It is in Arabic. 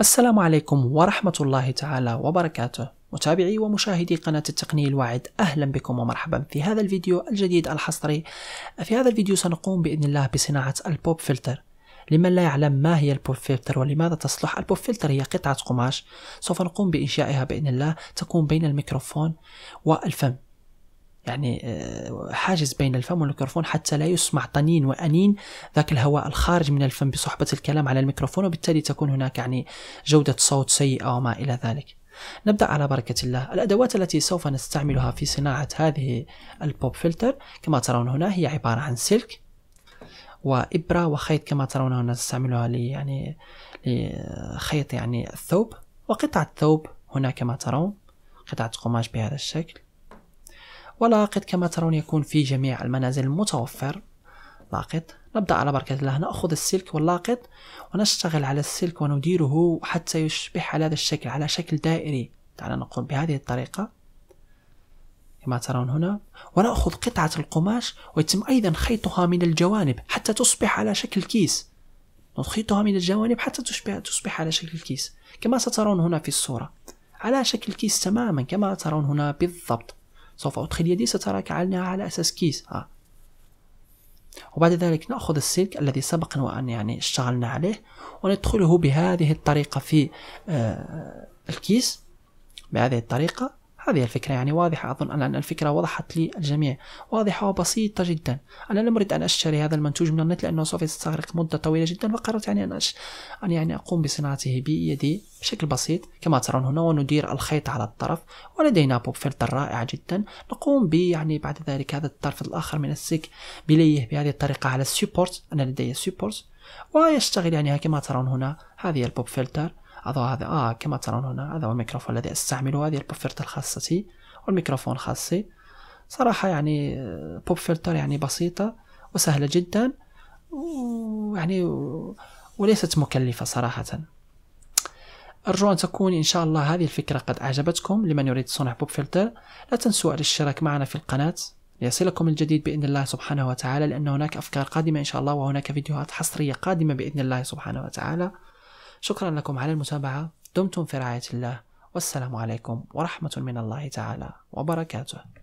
السلام عليكم ورحمة الله تعالى وبركاته متابعي ومشاهدي قناة التقنية الواعد أهلا بكم ومرحبا في هذا الفيديو الجديد الحصري في هذا الفيديو سنقوم بإذن الله بصناعة البوب فلتر لمن لا يعلم ما هي البوب فلتر ولماذا تصلح البوب فلتر هي قطعة قماش سوف نقوم بإنشائها بإذن الله تكون بين الميكروفون والفم يعني آه، حاجز بين الفم والميكروفون حتى لا يسمع طنين وأنين ذاك الهواء الخارج من الفم بصحبة الكلام على الميكروفون وبالتالي تكون هناك يعني جودة صوت سيئة وما إلى ذلك نبدأ على بركة الله الأدوات التي سوف نستعملها في صناعة هذه البوب فلتر كما ترون هنا هي عبارة عن سلك وإبرة وخيط كما ترون هنا نستعملها لي يعني لخيط يعني الثوب وقطعة ثوب هنا كما ترون قطعة قماش بهذا الشكل ولاقط كما ترون يكون في جميع المنازل متوفر لاقط نبدأ على بركة الله نأخذ السلك واللاقط ونشتغل على السلك ونديره حتى يشبه على هذا الشكل على شكل دائري تعال نقوم بهذه الطريقة كما ترون هنا ونأخذ قطعة القماش ويتم أيضا خيطها من الجوانب حتى تصبح على شكل كيس نخيطها من الجوانب حتى تشبه تصبح على شكل كيس كما سترون هنا في الصورة على شكل كيس تماما كما ترون هنا بالضبط سوف أدخل يدي ستراك على أساس كيس ها. آه. وبعد ذلك نأخذ السلك الذي سبق وأن يعني اشتغلنا عليه وندخله بهذه الطريقة في آه، الكيس بهذه الطريقة هذه الفكرة يعني واضحة أظن أن الفكرة وضحت للجميع واضحة وبسيطة جدا أنا لم أريد أن أشتري هذا المنتوج من النت لأنه سوف يستغرق مدة طويلة جدا فقررت يعني أن, أش... أن يعني أقوم بصناعته بيدي بشكل بسيط كما ترون هنا وندير الخيط على الطرف ولدينا بوب فلتر رائع جدا نقوم ب يعني بعد ذلك هذا الطرف الآخر من السلك بليه بهذه الطريقة على السيبورت أنا لدي سيبورت ويشتغل يعني كما ترون هنا هذه البوب فلتر أضع هذا آه كما ترون هنا هذا هو الميكروفون الذي أستعمله هذه البوب فلتر خاصتي والميكروفون خاصي صراحة يعني بوب آه، فلتر يعني بسيطة وسهلة جدا ويعني وليست مكلفة صراحة أرجو أن تكون إن شاء الله هذه الفكرة قد أعجبتكم لمن يريد صنع بوب فلتر لا تنسوا الاشتراك معنا في القناة ليصلكم الجديد بإذن الله سبحانه وتعالى لأن هناك أفكار قادمة إن شاء الله وهناك فيديوهات حصرية قادمة بإذن الله سبحانه وتعالى شكرا لكم على المتابعة دمتم في رعاية الله والسلام عليكم ورحمة من الله تعالى وبركاته